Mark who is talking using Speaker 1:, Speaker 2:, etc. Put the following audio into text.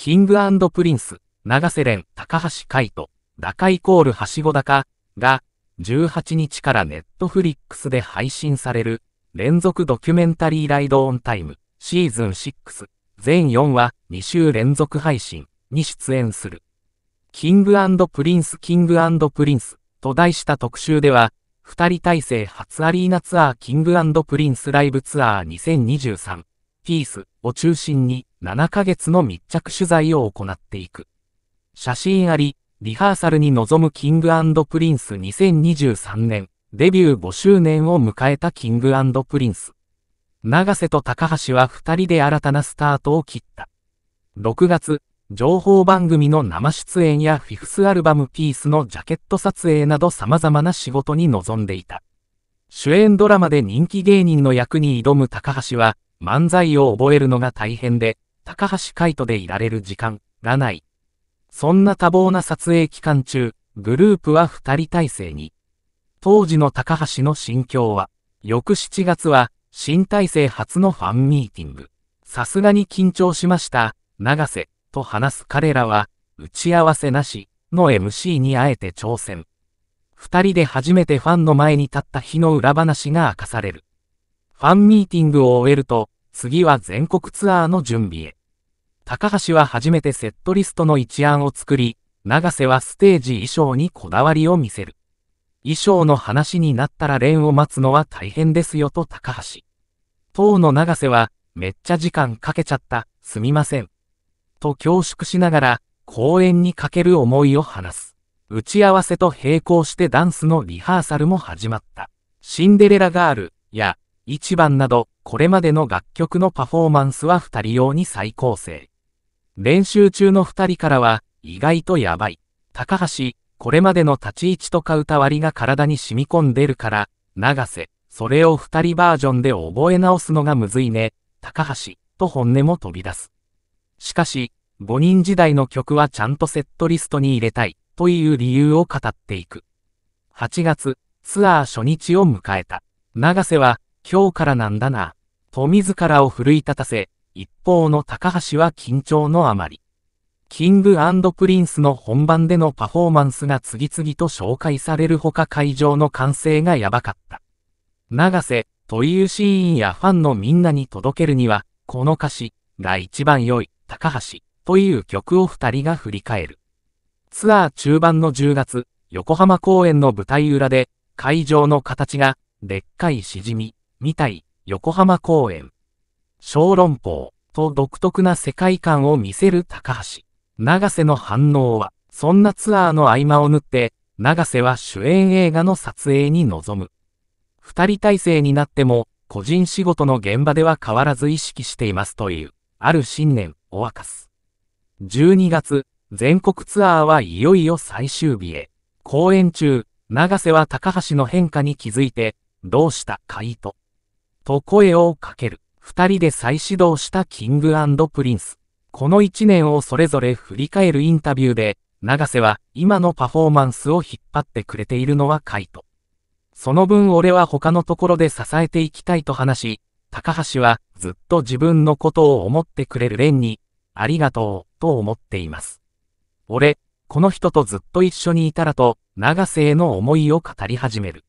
Speaker 1: キングプリンス、長瀬廉、高橋海人、高イコールはしご高が、18日からネットフリックスで配信される、連続ドキュメンタリーライドオンタイム、シーズン6、全4話、2週連続配信に出演する。キングプリンス、キングプリンスと題した特集では、二人体制初アリーナツアーキングプリンスライブツアー2023、ピース、を中心に7ヶ月の密着取材を行っていく。写真あり、リハーサルに臨むキングプリンス2023年、デビュー5周年を迎えたキングプリンス。長瀬と高橋は2人で新たなスタートを切った。6月、情報番組の生出演やフィフスアルバムピースのジャケット撮影など様々な仕事に臨んでいた。主演ドラマで人気芸人の役に挑む高橋は、漫才を覚えるのが大変で、高橋海人でいられる時間がない。そんな多忙な撮影期間中、グループは二人体制に。当時の高橋の心境は、翌7月は、新体制初のファンミーティング。さすがに緊張しました、長瀬、と話す彼らは、打ち合わせなし、の MC にあえて挑戦。二人で初めてファンの前に立った日の裏話が明かされる。ファンミーティングを終えると、次は全国ツアーの準備へ。高橋は初めてセットリストの一案を作り、長瀬はステージ衣装にこだわりを見せる。衣装の話になったら連を待つのは大変ですよと高橋。当の長瀬は、めっちゃ時間かけちゃった、すみません。と恐縮しながら、公演にかける思いを話す。打ち合わせと並行してダンスのリハーサルも始まった。シンデレラガール、や、1番など、これまでの楽曲のパフォーマンスは2人用に再構成。練習中の2人からは、意外とやばい。高橋、これまでの立ち位置とか歌割りが体に染み込んでるから、長瀬、それを2人バージョンで覚え直すのがむずいね、高橋、と本音も飛び出す。しかし、5人時代の曲はちゃんとセットリストに入れたい、という理由を語っていく。8月、ツアー初日を迎えた。長瀬は、今日からなんだな、と自らを奮い立たせ、一方の高橋は緊張のあまり。キングプリンスの本番でのパフォーマンスが次々と紹介されるほか会場の歓声がやばかった。長瀬というシーンやファンのみんなに届けるには、この歌詞が一番良い、高橋という曲を二人が振り返る。ツアー中盤の10月、横浜公演の舞台裏で、会場の形が、でっかいしじみみたい、横浜公演。小籠包、と独特な世界観を見せる高橋。長瀬の反応は、そんなツアーの合間を縫って、長瀬は主演映画の撮影に臨む。二人体制になっても、個人仕事の現場では変わらず意識していますという、ある信念を明かす。12月、全国ツアーはいよいよ最終日へ。公演中、長瀬は高橋の変化に気づいて、どうしたかいと声をかける。二人で再始動したキングプリンス。この一年をそれぞれ振り返るインタビューで、永瀬は今のパフォーマンスを引っ張ってくれているのはカイト。その分俺は他のところで支えていきたいと話し、高橋はずっと自分のことを思ってくれる蓮に、ありがとう、と思っています。俺、この人とずっと一緒にいたらと、永瀬への思いを語り始める。